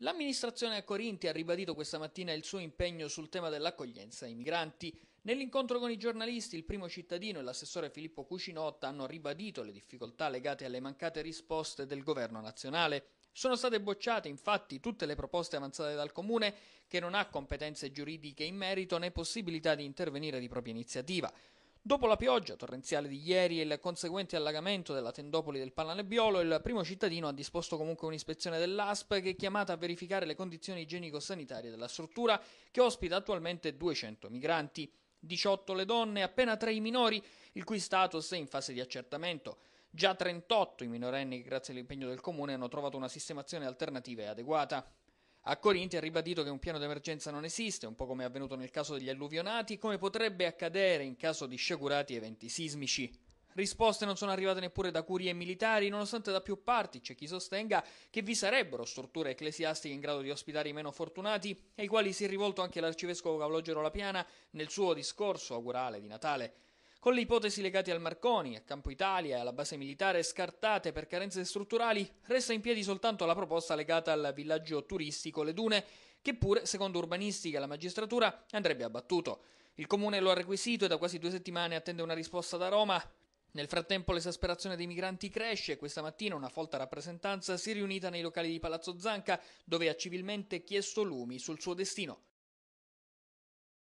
L'amministrazione a Corinti ha ribadito questa mattina il suo impegno sul tema dell'accoglienza ai migranti. Nell'incontro con i giornalisti, il primo cittadino e l'assessore Filippo Cucinotta hanno ribadito le difficoltà legate alle mancate risposte del governo nazionale. Sono state bocciate infatti tutte le proposte avanzate dal comune che non ha competenze giuridiche in merito né possibilità di intervenire di propria iniziativa. Dopo la pioggia torrenziale di ieri e il conseguente allagamento della tendopoli del Pallanebiolo, il primo cittadino ha disposto comunque un'ispezione dell'ASP che è chiamata a verificare le condizioni igienico-sanitarie della struttura che ospita attualmente 200 migranti, 18 le donne e appena 3 i minori, il cui status è in fase di accertamento. Già 38 i minorenni, grazie all'impegno del comune, hanno trovato una sistemazione alternativa e adeguata. A Corinti ha ribadito che un piano d'emergenza non esiste, un po' come è avvenuto nel caso degli alluvionati, come potrebbe accadere in caso di sciagurati eventi sismici. Risposte non sono arrivate neppure da curie e militari, nonostante da più parti c'è chi sostenga che vi sarebbero strutture ecclesiastiche in grado di ospitare i meno fortunati, ai quali si è rivolto anche l'arcivescovo Cavlogero Lapiana nel suo discorso augurale di Natale. Con le ipotesi legate al Marconi, a Campo Italia e alla base militare scartate per carenze strutturali, resta in piedi soltanto la proposta legata al villaggio turistico Le Dune, che pure, secondo urbanistica e la magistratura, andrebbe abbattuto. Il comune lo ha requisito e da quasi due settimane attende una risposta da Roma. Nel frattempo l'esasperazione dei migranti cresce e questa mattina una folta rappresentanza si è riunita nei locali di Palazzo Zanca, dove ha civilmente chiesto lumi sul suo destino.